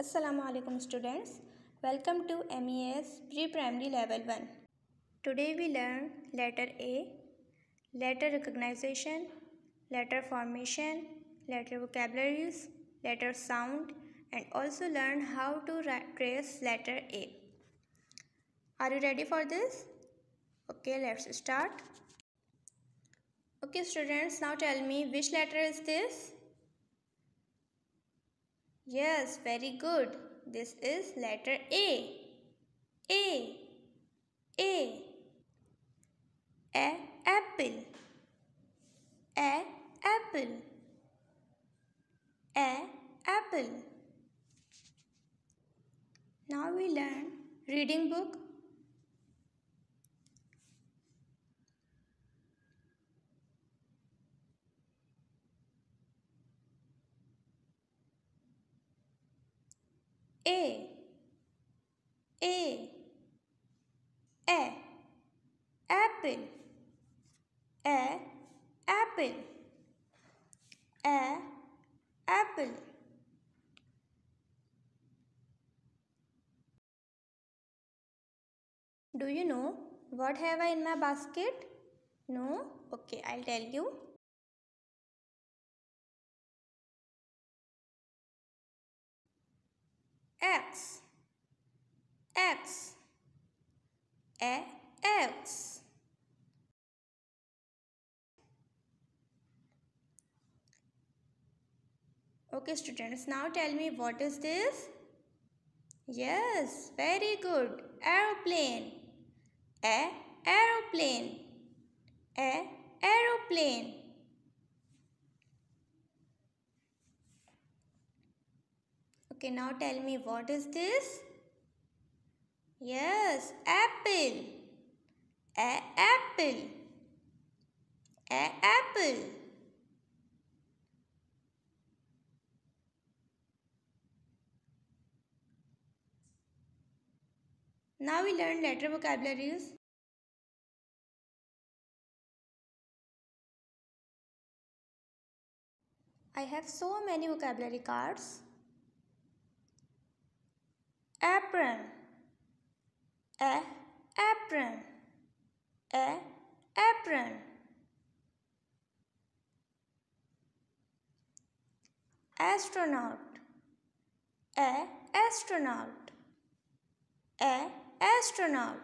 Assalamualaikum students welcome to MES pre-primary level 1 today we learn letter A letter recognition letter formation letter vocabularies letter sound and also learn how to trace letter A are you ready for this okay let's start okay students now tell me which letter is this Yes, very good. This is letter A. A. A. A apple. A apple. A apple. Now we learn reading book A A A apple A apple A apple Do you know what have I in my basket? No? Okay, I'll tell you. X X A X Okay students now tell me what is this? Yes very good aeroplane A aeroplane A aeroplane Okay, now tell me what is this? Yes, apple. A apple. A apple. Now we learn letter vocabularies. I have so many vocabulary cards apron a apron a apron astronaut a astronaut a astronaut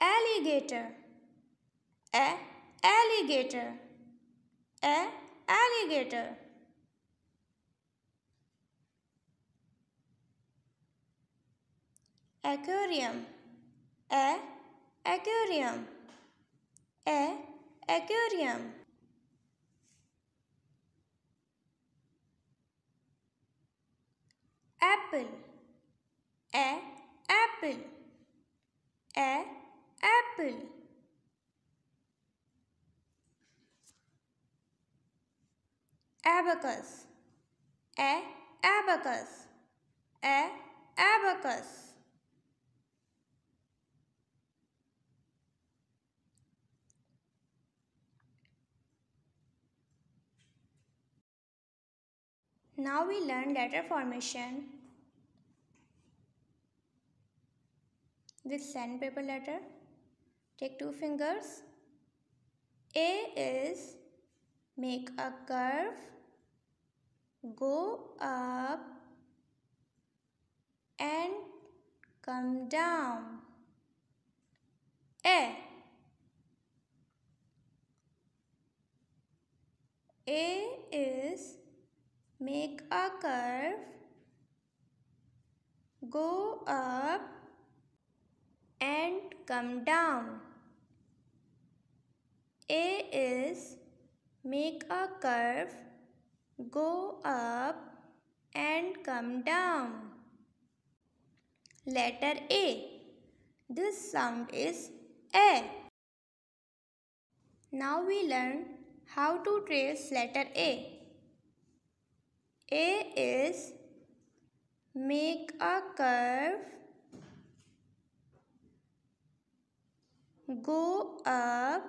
alligator a alligator a alligator. Aquarium. A aquarium. A aquarium. Apple. A apple. A apple. abacus a abacus a abacus Now we learn letter formation with sandpaper letter. Take two fingers. A is make a curve go up and come down. A A is make a curve, go up and come down. A is make a curve, Go up and come down. Letter A. This sound is A. Now we learn how to trace letter A. A is make a curve, go up,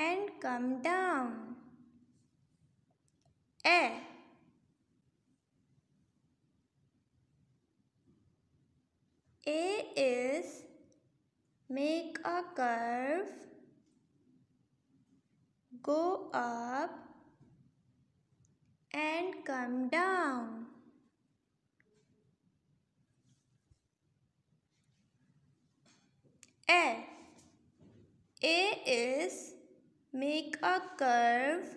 and come down. A A is make a curve, go up and come down. A A is make a curve,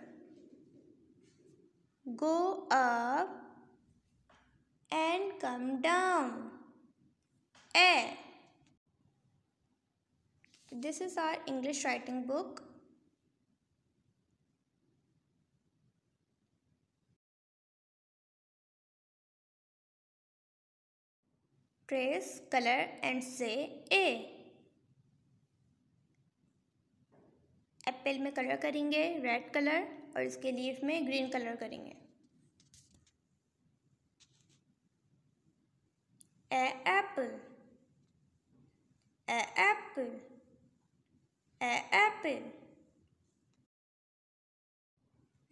go up and come down. A. This is our English writing book. Trace color and say A. Apple में colour करेंगे red colour और इसके leaf में green colour करेंगे apple apple apple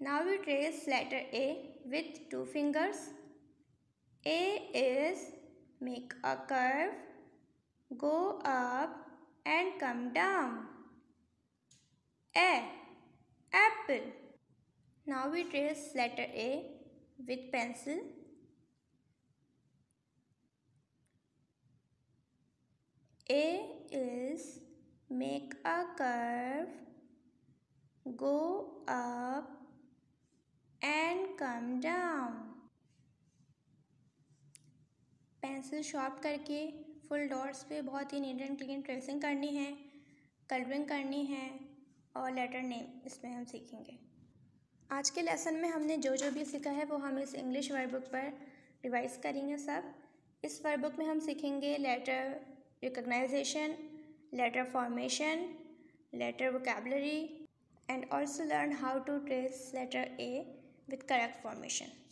now we trace letter A with two fingers A is make a curve go up and come down A. Apple. Now we trace letter A with pencil. A is make a curve, go up and come down. Pencil sharp करके full dots पे बहुत ही neat and clean tracing करनी है colouring करनी है और letter name इसमें हम सीखेंगे आज के लेसन में हमने जो जो भी सीखा है वो हम इस इंग्लिश वर्कबुक पर रिवाइज करेंगे सब इस वर्कबुक में हम सीखेंगे letter recognition letter formation letter vocabulary and also learn how to trace letter A with correct formation